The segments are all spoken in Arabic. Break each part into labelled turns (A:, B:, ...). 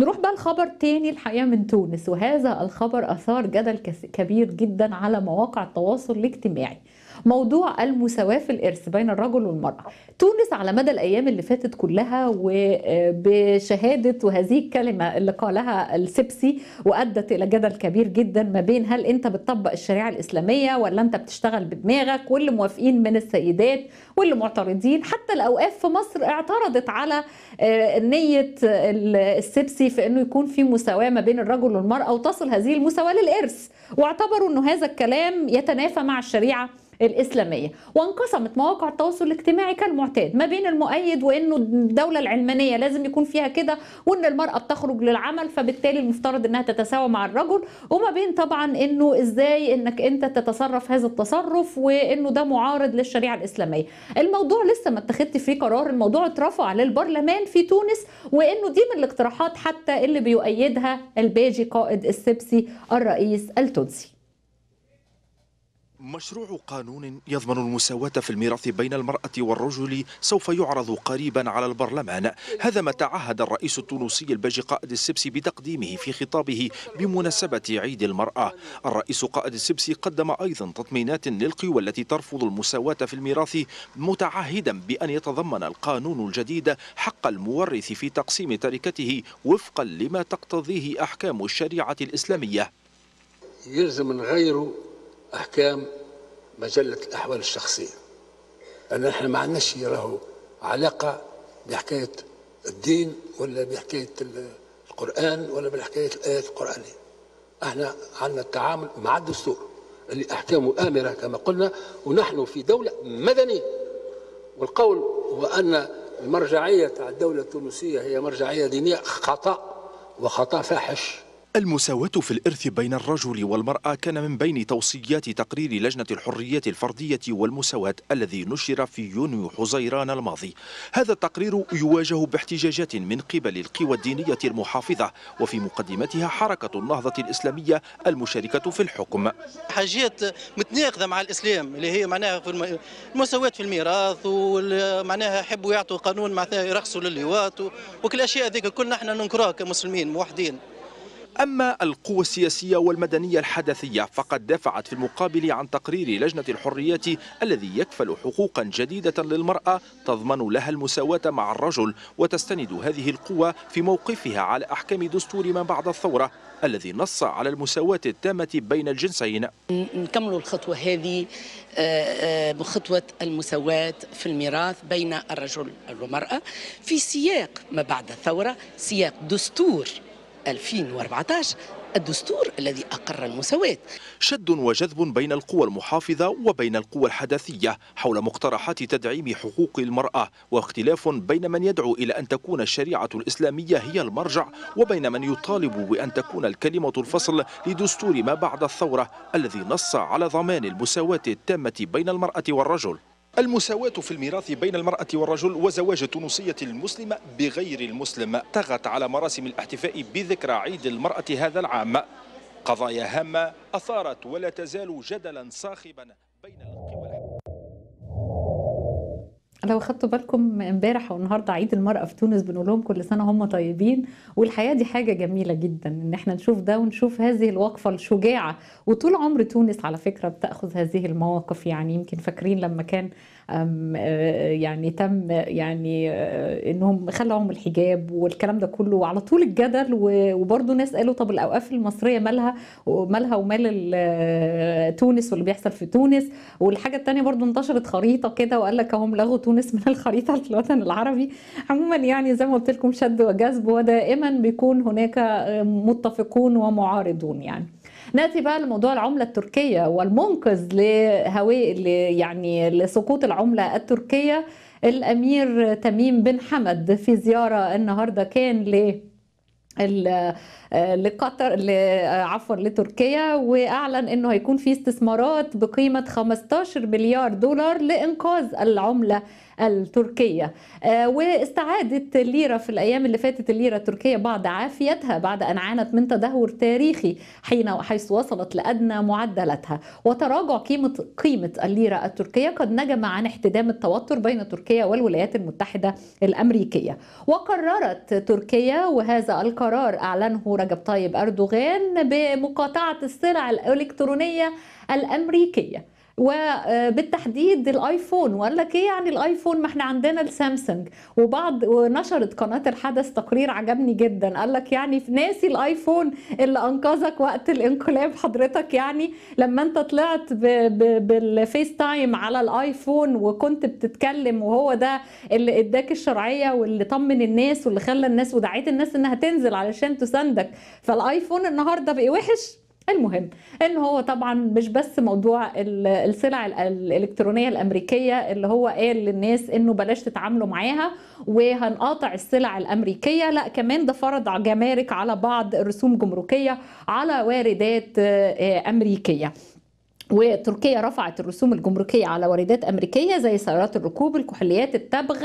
A: نروح بقى لخبر تاني الحقيقه من تونس وهذا الخبر اثار جدل كبير جدا على مواقع التواصل الاجتماعي موضوع المساواة في الإرث بين الرجل والمرأة تونس على مدى الأيام اللي فاتت كلها وبشهادة وهذه الكلمة اللي قالها السبسي وأدت إلى جدل كبير جدا ما بين هل أنت بتطبق الشريعة الإسلامية ولا أنت بتشتغل بدماغك واللي موافقين من السيدات واللي معترضين حتى الأوقاف في مصر اعترضت على آه، نية السبسي في أنه يكون في مساواة ما بين الرجل والمرأة وتصل هذه المساواة للإرث واعتبروا أنه هذا الكلام يتنافى مع الشريعة الإسلامية وانقسمت مواقع التواصل الاجتماعي كالمعتاد ما بين المؤيد وأنه الدولة العلمانية لازم يكون فيها كده وأن المرأة بتخرج للعمل فبالتالي المفترض أنها تتساوى مع الرجل وما بين طبعا أنه إزاي أنك أنت تتصرف هذا التصرف وأنه ده معارض للشريعة الإسلامية الموضوع لسه ما اتخذت فيه قرار الموضوع اترفع للبرلمان في تونس وأنه دي من الاقتراحات حتى اللي بيؤيدها الباجي قائد السبسي الرئيس التونسي
B: مشروع قانون يضمن المساواة في الميراث بين المرأة والرجل سوف يعرض قريبا على البرلمان هذا ما تعهد الرئيس التونسي الباجي قائد السبسي بتقديمه في خطابه بمناسبة عيد المرأة الرئيس قائد السبسي قدم أيضا تطمينات للقوى التي ترفض المساواة في الميراث متعهدا بأن يتضمن القانون الجديد حق المورث في تقسيم تركته وفقا لما تقتضيه أحكام الشريعة الإسلامية يلزم نغيروا أحكام مجلة الأحوال الشخصية أن إحنا ما عندناش راهو علاقة بحكاية الدين ولا بحكاية القرآن ولا بحكاية الآيات القرآنية احنا عندنا التعامل مع الدستور اللي أحكامه آمرة كما قلنا ونحن في دولة مدنية والقول هو أن المرجعية تاع الدولة التونسية هي مرجعية دينية خطأ وخطأ فاحش المساواة في الإرث بين الرجل والمرأة كان من بين توصيات تقرير لجنة الحرية الفردية والمساواة الذي نشر في يونيو حزيران الماضي هذا التقرير يواجه باحتجاجات من قبل القوى الدينية المحافظة وفي مقدمتها حركة النهضة الإسلامية المشاركة في الحكم حاجات متناقضة مع الإسلام اللي هي معناها في المساواة في الميراث ومعناها يحبوا يعطوا قانون معناها يرخصوا للواط وكل الأشياء هذيك كل نحن ننكرها كمسلمين موحدين أما القوى السياسية والمدنية الحدثية فقد دافعت في المقابل عن تقرير لجنة الحريات الذي يكفل حقوقا جديدة للمرأة تضمن لها المساواة مع الرجل وتستند هذه القوى في موقفها على أحكام دستور ما بعد الثورة الذي نص على المساواة التامة بين الجنسين
A: نكمل الخطوة هذه آه، آه، بخطوة المساواة في الميراث بين الرجل والمرأة في سياق ما بعد الثورة سياق دستور 2014 الدستور الذي أقر المساواة شد
B: وجذب بين القوى المحافظة وبين القوى الحداثية حول مقترحات تدعيم حقوق المرأة واختلاف بين من يدعو إلى أن تكون الشريعة الإسلامية هي المرجع وبين من يطالب بأن تكون الكلمة الفصل لدستور ما بعد الثورة الذي نص على ضمان المساواة التامة بين المرأة والرجل المساواة في الميراث بين المرأة والرجل وزواج التونسية المسلمة بغير المسلم طغت على مراسم الاحتفاء بذكرى عيد المرأة هذا العام قضايا هامة أثارت ولا تزال جدلا صاخبا بين
A: لو خدتوا بالكم امبارح والنهارده عيد المرأة في تونس بنقول لهم كل سنة هم طيبين والحياة دي حاجة جميلة جدا ان احنا نشوف ده ونشوف هذه الوقفة الشجاعة وطول عمر تونس على فكرة بتأخذ هذه المواقف يعني يمكن فاكرين لما كان آه، يعني تم يعني آه، انهم خلعهم الحجاب والكلام ده كله وعلى طول الجدل وبرضه ناس قالوا طب الاوقاف المصريه مالها مالها ومال آه، تونس واللي بيحصل في تونس والحاجه الثانيه برضه انتشرت خريطه كده وقال لك هم لغوا تونس من الخريطه الوطن العربي عموما يعني زي ما قلت لكم شد وجذب ودائما بيكون هناك متفقون ومعارضون يعني ناتي بقى لموضوع العمله التركيه والمنقذ لهوي يعني لسقوط العمله التركيه الامير تميم بن حمد في زياره النهارده كان ل لقطر عفوا لتركيا واعلن انه هيكون في استثمارات بقيمه 15 مليار دولار لانقاذ العمله التركية آه، واستعادت الليرة في الأيام اللي فاتت الليرة التركية بعد عافيتها بعد أن عانت من تدهور تاريخي حين حيث وصلت لأدنى معدلاتها وتراجع قيمة قيمة الليرة التركية قد نجم عن احتدام التوتر بين تركيا والولايات المتحدة الأمريكية وقررت تركيا وهذا القرار أعلنه رجب طيب أردوغان بمقاطعة السلع الإلكترونية الأمريكية وبالتحديد الايفون وقال لك ايه يعني الايفون ما احنا عندنا السامسونج وبعض ونشرت قناه الحدث تقرير عجبني جدا قال لك يعني ناسي الايفون اللي انقذك وقت الانقلاب حضرتك يعني لما انت طلعت بالفيس تايم على الايفون وكنت بتتكلم وهو ده اللي اداك الشرعيه واللي طمن الناس واللي خلى الناس ودعيت الناس انها تنزل علشان تساندك فالايفون النهارده بقي وحش المهم ان هو طبعا مش بس موضوع السلع الالكترونيه الامريكيه اللي هو قال للناس انه بلاش تتعاملوا معاها وهنقاطع السلع الامريكيه لا كمان ده فرض جمارك على بعض رسوم جمركيه على واردات آه، امريكيه وتركيا رفعت الرسوم الجمركية على واردات أمريكية زي سيارات الركوب الكحوليات التبغ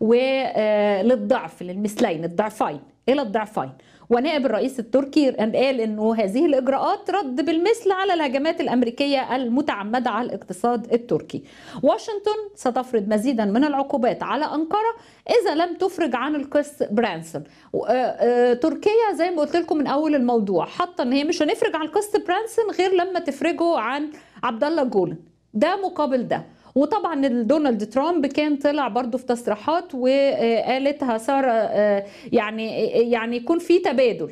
A: وللضعف آه، للمثلين الضعفين إلى الضعفين ونائب الرئيس التركي قال انه هذه الاجراءات رد بالمثل على الهجمات الامريكيه المتعمده على الاقتصاد التركي. واشنطن ستفرض مزيدا من العقوبات على انقره اذا لم تفرج عن القس برانسون. آه، آه، تركيا زي ما قلت لكم من اول الموضوع حاطه ان هي مش هنفرج عن القس برانسون غير لما تفرجه عن عبد الله جولن. ده مقابل ده وطبعا دونالد ترامب كان طلع برضه في تصريحات وقالتها ساره آه، يعني يعني يكون في تبادل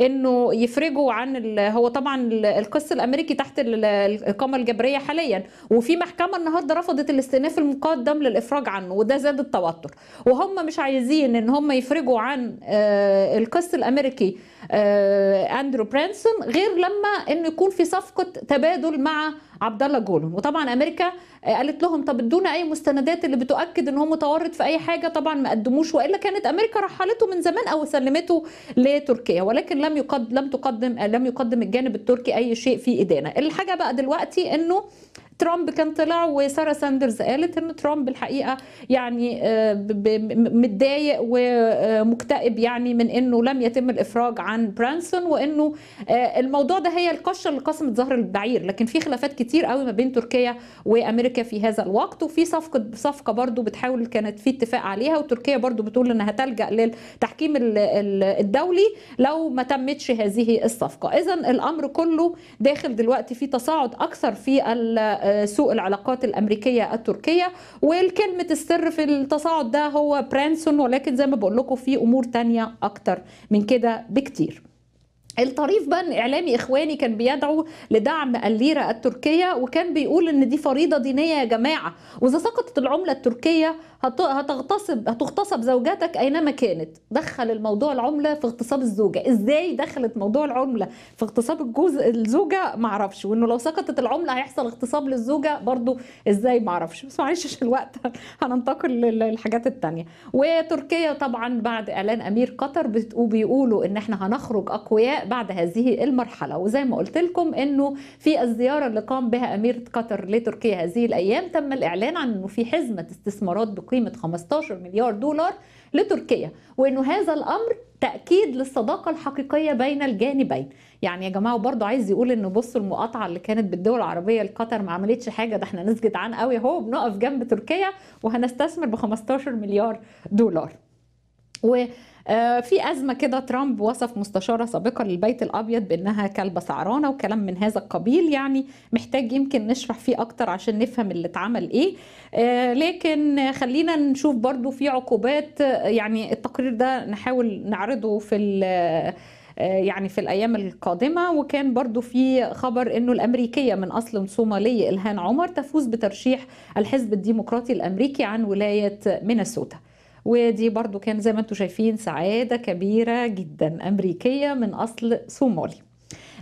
A: انه يفرجوا عن هو طبعا القس الامريكي تحت الاقامه الجبريه حاليا وفي محكمه النهارده رفضت الاستئناف المقدم للافراج عنه وده زاد التوتر وهم مش عايزين ان هم يفرجوا عن آه، القس الامريكي آه، اندرو برانسون غير لما انه يكون في صفقه تبادل مع عبد الله جولن وطبعا امريكا آه، قالت لهم طب ادونا اي مستندات اللي بتؤكد ان هو متورط في اي حاجه طبعا ما قدموش والا كانت امريكا رحلته من زمان او سلمته لتركيا ولكن لم يقدم لم تقدم لم يقدم الجانب التركي اي شيء في ادانه الحاجه بقى دلوقتي انه ترامب كان طلع وساره ساندرز قالت ان ترامب الحقيقه يعني آه، متضايق ومكتئب يعني من انه لم يتم الافراج عن برانسون وانه آه، الموضوع ده هي القشه اللي قسمت ظهر البعير لكن في خلافات كتير قوي ما بين تركيا وامريكا في هذا الوقت وفي صفقه صفقه برضو بتحاول كانت في اتفاق عليها وتركيا برضو بتقول انها تلجا للتحكيم الدولي لو ما تمتش هذه الصفقه اذا الامر كله داخل دلوقتي في تصاعد اكثر في سوء العلاقات الامريكيه التركيه والكلمه السر في التصاعد ده هو برانسون ولكن زي ما بقول لكم في امور تانية اكتر من كده بكتير الطريف بقى ان اعلامي اخواني كان بيدعو لدعم الليره التركيه وكان بيقول ان دي فريضه دينيه يا جماعه واذا سقطت العمله التركيه هتغتصب هتغتصب زوجتك اينما كانت دخل الموضوع العمله في اغتصاب الزوجه ازاي دخلت موضوع العمله في اغتصاب الجوز الزوجه معرفش وانه لو سقطت العمله هيحصل اغتصاب للزوجه برضو ازاي معرفش بس معلش عشان الوقت هننتقل للحاجات الثانيه وتركيا طبعا بعد اعلان امير قطر وبيقولوا ان احنا هنخرج اقوياء بعد هذه المرحله وزي ما قلت لكم انه في الزياره اللي قام بها امير قطر لتركيا هذه الايام تم الاعلان عن انه في حزمه استثمارات بقيمه 15 مليار دولار لتركيا وانه هذا الامر تاكيد للصداقه الحقيقيه بين الجانبين يعني يا جماعه وبرضه عايز يقول ان بصوا المقاطعه اللي كانت بالدول العربيه لقطر ما عملتش حاجه ده احنا نسجد عن قوي اهو بنقف جنب تركيا وهنستثمر ب 15 مليار دولار و آه، في أزمة كده ترامب وصف مستشارة سابقة للبيت الأبيض بأنها كلبة سعرانة وكلام من هذا القبيل يعني محتاج يمكن نشرح فيه أكتر عشان نفهم اللي اتعمل إيه آه، لكن خلينا نشوف برضو في عقوبات آه، يعني التقرير ده نحاول نعرضه في يعني في الايام القادمه وكان برضو في خبر انه الامريكيه من اصل صومالي الهان عمر تفوز بترشيح الحزب الديمقراطي الامريكي عن ولايه مينيسوتا ودي برضو كان زي ما انتم شايفين سعادة كبيرة جدا أمريكية من أصل صومالي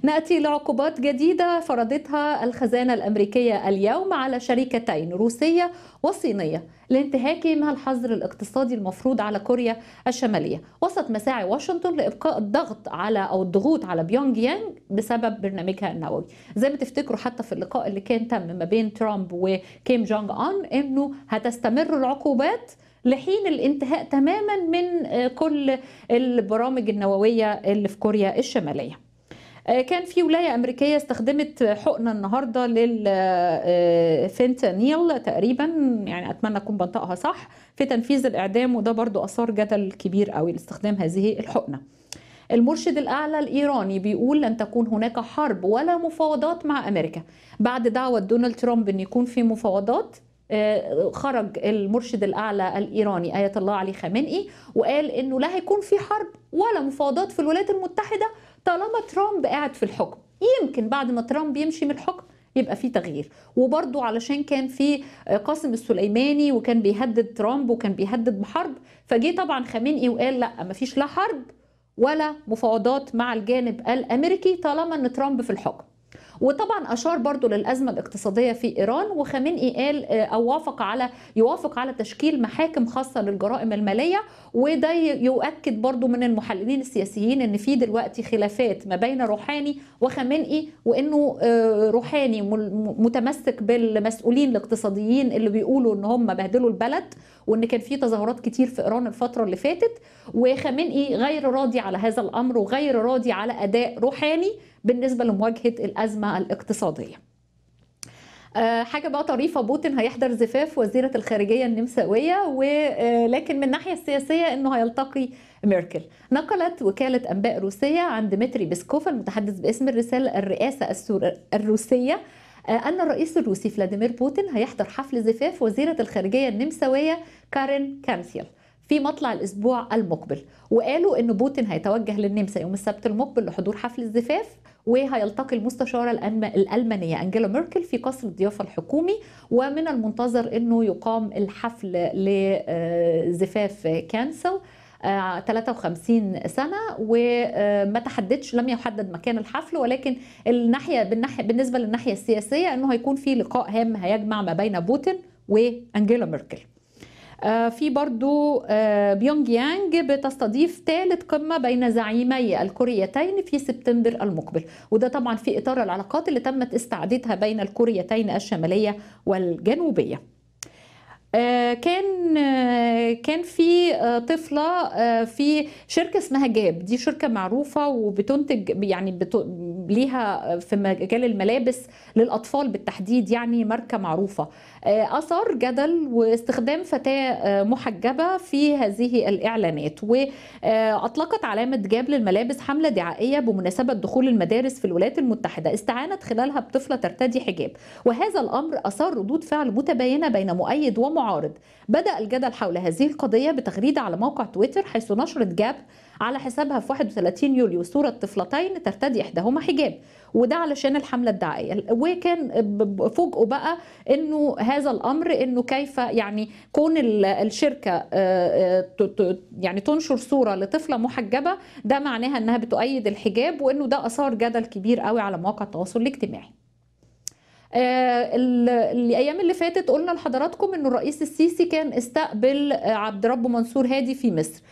A: ناتي لعقوبات جديده فرضتها الخزانه الامريكيه اليوم على شركتين روسيه وصينيه لانتهاك من الحظر الاقتصادي المفروض على كوريا الشماليه وسط مساعي واشنطن لابقاء الضغط على او الضغوط على بيونج يانج بسبب برنامجها النووي زي ما تفتكروا حتى في اللقاء اللي كان تم ما بين ترامب وكيم جونج أون انه هتستمر العقوبات لحين الانتهاء تماما من آه، كل البرامج النووية اللي في كوريا الشمالية آه، كان في ولاية أمريكية استخدمت حقنة النهاردة للفنتانيل آه، تقريبا يعني أتمنى أكون بنطقها صح في تنفيذ الإعدام وده برضو أثار جدل كبير قوي لاستخدام هذه الحقنة المرشد الأعلى الإيراني بيقول لن تكون هناك حرب ولا مفاوضات مع أمريكا بعد دعوة دونالد ترامب أن يكون في مفاوضات آه، خرج المرشد الاعلى الايراني ايه الله علي خامنئي وقال انه لا هيكون في حرب ولا مفاوضات في الولايات المتحده طالما ترامب قاعد في الحكم يمكن بعد ما ترامب يمشي من الحكم يبقى في تغيير وبرضو علشان كان في قاسم السليماني وكان بيهدد ترامب وكان بيهدد بحرب فجه طبعا خامنئي وقال لا ما فيش لا حرب ولا مفاوضات مع الجانب الامريكي طالما ان ترامب في الحكم وطبعا اشار برضو للازمه الاقتصاديه في ايران وخامنئي قال آه، او وافق على يوافق على تشكيل محاكم خاصه للجرائم الماليه وده يؤكد برضو من المحللين السياسيين ان في دلوقتي خلافات ما بين روحاني وخامنئي وانه آه، روحاني متمسك بالمسؤولين الاقتصاديين اللي بيقولوا ان هم بهدلوا البلد وان كان في تظاهرات كتير في ايران الفتره اللي فاتت وخامنئي غير راضي على هذا الامر وغير راضي على اداء روحاني بالنسبه لمواجهه الازمه الاقتصاديه. آه، حاجه بقى طريفه بوتين هيحضر زفاف وزيره الخارجيه النمساويه ولكن آه، من الناحيه السياسيه انه هيلتقي ميركل نقلت وكاله انباء روسيه عن ديمتري بيسكوف المتحدث باسم الرساله الرئاسه الروسيه آه، أن الرئيس الروسي فلاديمير بوتين هيحضر حفل زفاف وزيرة الخارجية النمساوية كارين كانسيل في مطلع الاسبوع المقبل وقالوا ان بوتين هيتوجه للنمسا يوم السبت المقبل لحضور حفل الزفاف وهيلتقي المستشارة الألمانية أنجيلا ميركل في قصر الضيافة الحكومي ومن المنتظر أنه يقام الحفل لزفاف آه، كانسل 53 آه، سنه وما آه، تحددش لم يحدد مكان الحفل ولكن الناحيه بالناحيه بالنسبه للناحيه السياسيه انه هيكون في لقاء هام هيجمع ما بين بوتين وانجيلا ميركل آه، في برضو آه، بيونج يانج بتستضيف ثالث قمة بين زعيمي الكوريتين في سبتمبر المقبل وده طبعا في إطار العلاقات اللي تمت استعادتها بين الكوريتين الشمالية والجنوبية آه، كان آه، كان في آه، طفله في شركه اسمها جاب دي شركه معروفه وبتنتج يعني ليها في مجال الملابس للاطفال بالتحديد يعني ماركه معروفه اثار جدل واستخدام فتاه محجبه في هذه الاعلانات واطلقت علامه جاب للملابس حمله دعائيه بمناسبه دخول المدارس في الولايات المتحده استعانت خلالها بطفله ترتدي حجاب وهذا الامر اثار ردود فعل متباينه بين مؤيد ومعارض معارض بدأ الجدل حول هذه القضية بتغريدة على موقع تويتر حيث نشرت جاب على حسابها في 31 يوليو صورة طفلتين ترتدي إحداهما حجاب وده علشان الحملة الدعائية وكان فوجئوا بقى أنه هذا الأمر أنه كيف يعني كون الشركة آه، آه، يعني تنشر صورة لطفلة محجبة ده معناها أنها بتؤيد الحجاب وأنه ده أثار جدل كبير قوي على مواقع التواصل الاجتماعي آه، الايام اللي فاتت قلنا لحضراتكم ان الرئيس السيسي كان استقبل عبد رب منصور هادي في مصر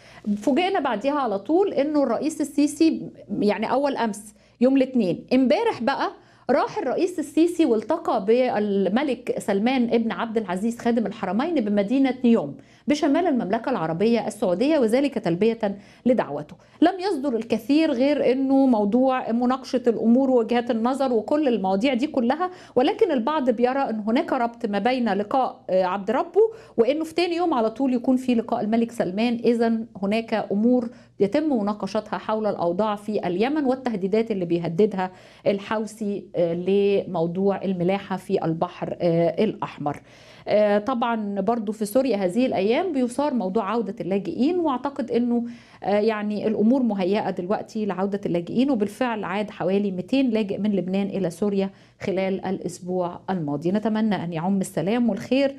A: فوجئنا بعديها على طول انه الرئيس السيسي يعني اول امس يوم الاثنين امبارح بقى راح الرئيس السيسي والتقى بالملك سلمان ابن عبد العزيز خادم الحرمين بمدينة نيوم بشمال المملكة العربية السعودية وذلك تلبية لدعوته لم يصدر الكثير غير أنه موضوع مناقشة الأمور ووجهات النظر وكل المواضيع دي كلها ولكن البعض بيرى أن هناك ربط ما بين لقاء آه، عبد ربه وأنه في تاني يوم على طول يكون في لقاء الملك سلمان إذا هناك أمور يتم مناقشتها حول الأوضاع في اليمن والتهديدات اللي بيهددها الحوثي لموضوع الملاحة في البحر آه، الأحمر آه، طبعا برضو في سوريا هذه الأيام بيثار موضوع عودة اللاجئين وأعتقد أنه آه، يعني الأمور مهيئة دلوقتي لعودة اللاجئين وبالفعل عاد حوالي 200 لاجئ من لبنان إلى سوريا خلال الأسبوع الماضي نتمنى أن يعم السلام والخير